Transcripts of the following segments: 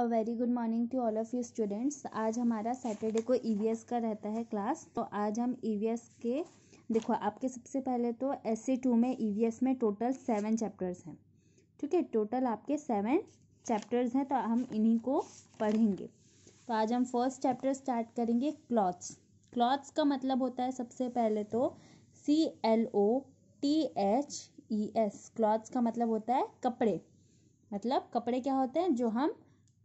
a very good morning to all of you students आज हमारा Saturday को ई e का रहता है क्लास तो आज हम ई e के देखो आपके सबसे पहले तो एस सी टू में ई e में टोटल सेवन चैप्टर्स हैं ठीक है टोटल आपके सेवन चैप्टर्स हैं तो हम इन्हीं को पढ़ेंगे तो आज हम फर्स्ट चैप्टर स्टार्ट करेंगे क्लॉथ्स क्लॉथ्स का मतलब होता है सबसे पहले तो C L O T H E S clothes का मतलब होता है कपड़े मतलब कपड़े क्या होते हैं जो हम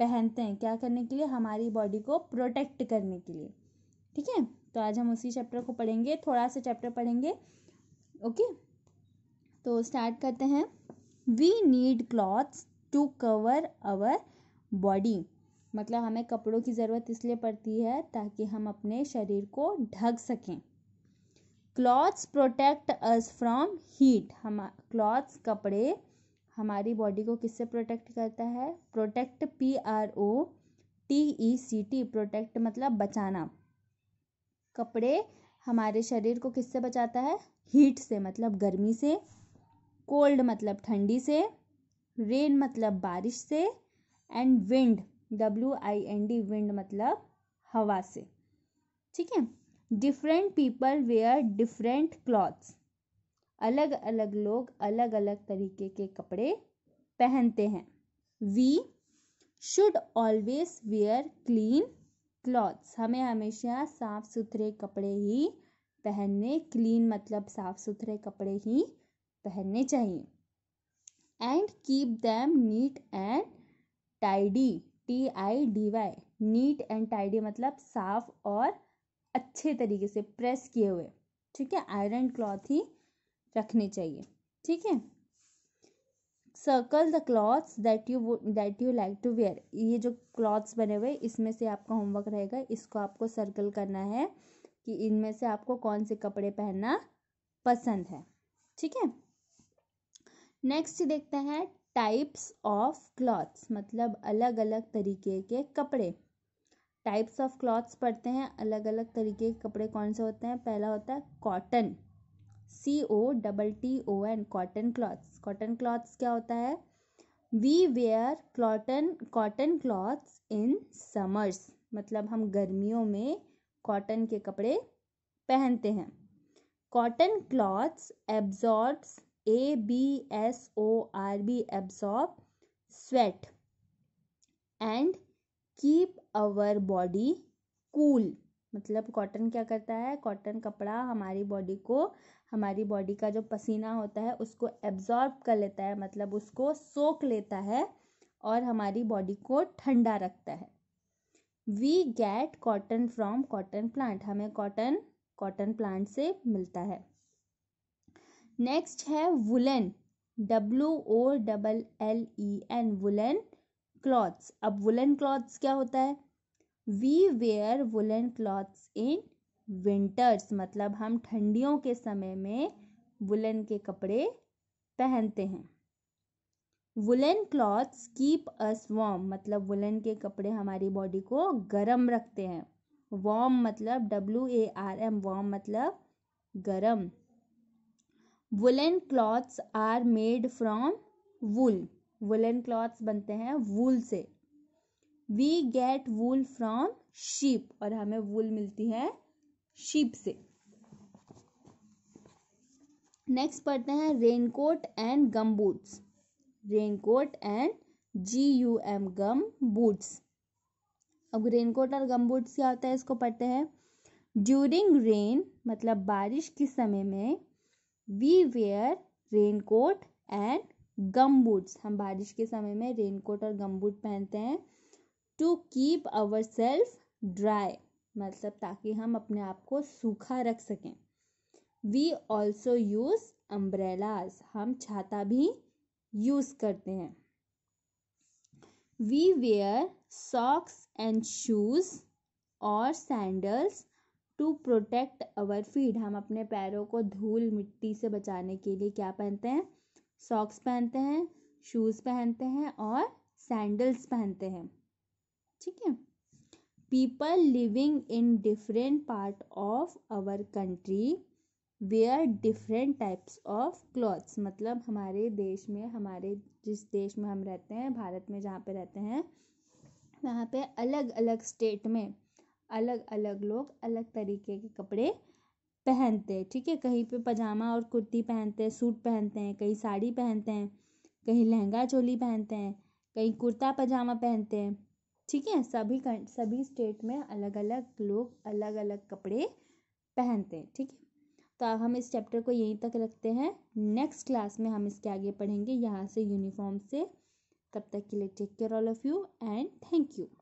पहनते हैं क्या करने के लिए हमारी बॉडी को प्रोटेक्ट करने के लिए ठीक है तो आज हम उसी चैप्टर को पढ़ेंगे थोड़ा सा चैप्टर पढ़ेंगे ओके तो स्टार्ट करते हैं we need clothes to cover our body मतलब हमें कपड़ों की ज़रूरत इसलिए पड़ती है ताकि हम अपने शरीर को ढक सकें clothes protect us from heat हम क्लॉथ्स कपड़े हमारी बॉडी को किससे प्रोटेक्ट करता है protect P R O T E C T protect मतलब बचाना कपड़े हमारे शरीर को किससे बचाता है हीट से मतलब गर्मी से कोल्ड मतलब ठंडी से रेन मतलब बारिश से and wind W I N D wind मतलब हवा से ठीक है different people wear different clothes अलग अलग लोग अलग अलग तरीके के कपड़े पहनते हैं we should always wear clean clothes हमें हमेशा साफ सुथरे कपड़े ही पहनने क्लीन मतलब साफ सुथरे कपड़े ही पहनने चाहिए and keep them neat and tidy T I D Y neat and tidy मतलब साफ और अच्छे तरीके से प्रेस किए हुए ठीक है आयरन क्लॉथ ही रखने चाहिए ठीक है circle the clothes that you that you like to wear ये जो क्लॉथ्स बने हुए इसमें से आपका होमवर्क रहेगा इसको आपको सर्कल करना है कि इनमें से आपको कौन से कपड़े पहनना पसंद है ठीक है नेक्स्ट देखते हैं टाइप्स ऑफ क्लॉथ्स मतलब अलग अलग तरीके के कपड़े टाइप्स ऑफ क्लॉथ्स पढ़ते हैं अलग अलग तरीके के कपड़े कौन से होते हैं पहला होता है cotton C O double T O N cotton clothes cotton clothes क्या होता है we wear cotton cotton clothes in summers मतलब हम गर्मियों में कॉटन के कपड़े पहनते हैं cotton clothes absorb A B S O R B absorb sweat and keep our body cool मतलब कॉटन क्या करता है कॉटन कपड़ा हमारी बॉडी को हमारी बॉडी का जो पसीना होता है उसको एब्जॉर्ब कर लेता है मतलब उसको सोख लेता है और हमारी बॉडी को ठंडा रखता है we get cotton from cotton plant हमें कॉटन कॉटन प्लांट से मिलता है नेक्स्ट है woollen W O double L E N woollen clothes अब वुलन क्लॉथ्स क्या होता है we wear woollen clothes in winters मतलब हम ठंडियों के समय में वुलन के कपड़े पहनते हैं woollen clothes keep us warm मतलब वुलन के कपड़े हमारी बॉडी को गर्म रखते हैं वॉम मतलब W A R M warm मतलब गर्म woollen clothes are made from wool woollen clothes बनते हैं वूल से we get wool from sheep और हमें वूल मिलती है शीप से नेक्स्ट पढ़ते हैं raincoat and gum boots raincoat and G U M gum boots अब रेनकोट और गम बूट्स क्या होता है इसको पढ़ते हैं ड्यूरिंग रेन मतलब बारिश के समय में we wear raincoat and gum boots हम बारिश के समय में रेनकोट और गम बूट पहनते हैं to keep our self dry मतलब ताकि हम अपने आप को सूखा रख सकें वी ऑल्सो यूज़ अम्ब्रेलाज हम छाता भी यूज़ करते हैं we wear socks and shoes और sandals to protect our feet हम अपने पैरों को धूल मिट्टी से बचाने के लिए क्या पहनते हैं सॉक्स पहनते हैं शूज़ पहनते हैं और सैंडल्स पहनते हैं ठीक है people living in different part of our country wear different types of clothes मतलब हमारे देश में हमारे जिस देश में हम रहते हैं भारत में जहाँ पे रहते हैं वहाँ पे अलग अलग स्टेट में अलग अलग लोग अलग तरीके के कपड़े पहनते हैं ठीक है कहीं पे पजामा और कुर्ती पहनते हैं सूट पहनते हैं कहीं साड़ी पहनते हैं कहीं लहंगा चोली पहनते हैं कहीं कुर्ता पजामा पहनते हैं ठीक है सभी सभी स्टेट में अलग अलग लोग अलग अलग कपड़े पहनते हैं ठीक है तो अब हम इस चैप्टर को यहीं तक रखते हैं नेक्स्ट क्लास में हम इसके आगे पढ़ेंगे यहाँ से यूनिफॉर्म से तब तक के लिए take care all of you and thank you